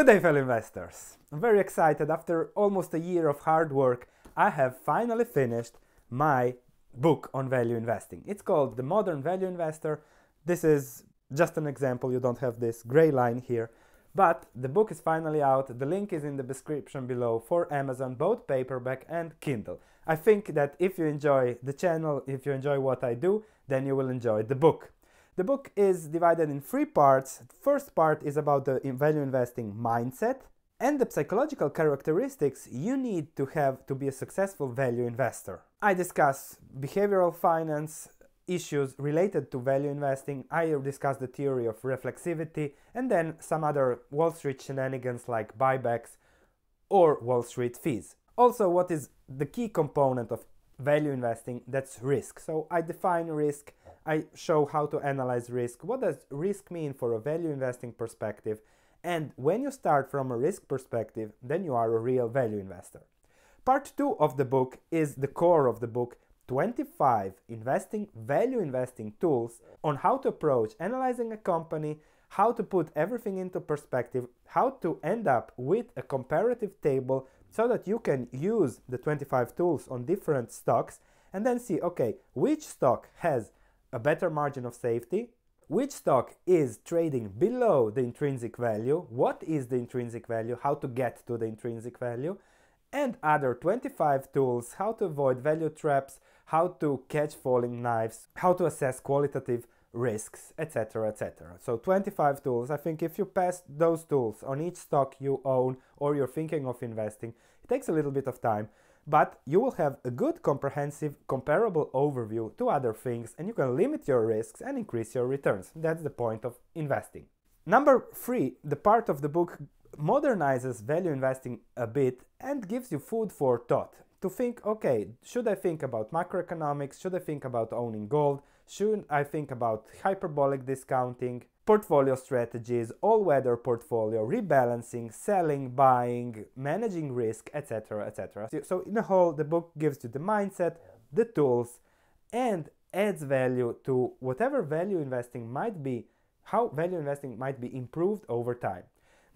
Good day fellow investors! I'm very excited after almost a year of hard work I have finally finished my book on value investing. It's called The Modern Value Investor. This is just an example, you don't have this gray line here. But the book is finally out. The link is in the description below for Amazon, both paperback and Kindle. I think that if you enjoy the channel, if you enjoy what I do, then you will enjoy the book. The book is divided in three parts. The first part is about the value investing mindset and the psychological characteristics you need to have to be a successful value investor. I discuss behavioral finance, issues related to value investing. I discuss the theory of reflexivity and then some other Wall Street shenanigans like buybacks or Wall Street fees. Also, what is the key component of value investing? That's risk. So I define risk I show how to analyze risk. What does risk mean for a value investing perspective? And when you start from a risk perspective, then you are a real value investor. Part two of the book is the core of the book 25 investing value investing tools on how to approach analyzing a company, how to put everything into perspective, how to end up with a comparative table so that you can use the 25 tools on different stocks and then see okay, which stock has a better margin of safety. Which stock is trading below the intrinsic value? What is the intrinsic value? How to get to the intrinsic value? And other 25 tools how to avoid value traps, how to catch falling knives, how to assess qualitative risks, etc. etc. So 25 tools. I think if you pass those tools on each stock you own or you're thinking of investing, it takes a little bit of time but you will have a good comprehensive comparable overview to other things and you can limit your risks and increase your returns. That's the point of investing. Number three, the part of the book modernizes value investing a bit and gives you food for thought to think okay, should I think about macroeconomics? Should I think about owning gold? Should I think about hyperbolic discounting? Portfolio strategies, all weather portfolio, rebalancing, selling, buying, managing risk, etc. etc. So, in a whole, the book gives you the mindset, the tools, and adds value to whatever value investing might be, how value investing might be improved over time.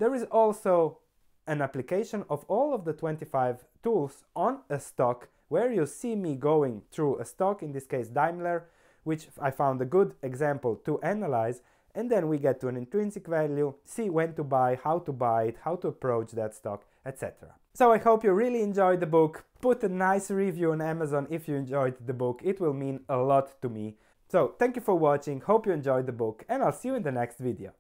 There is also an application of all of the 25 tools on a stock where you see me going through a stock, in this case Daimler, which I found a good example to analyze, and then we get to an intrinsic value, see when to buy, how to buy it, how to approach that stock, etc. So I hope you really enjoyed the book. Put a nice review on Amazon if you enjoyed the book. It will mean a lot to me. So thank you for watching, hope you enjoyed the book, and I'll see you in the next video.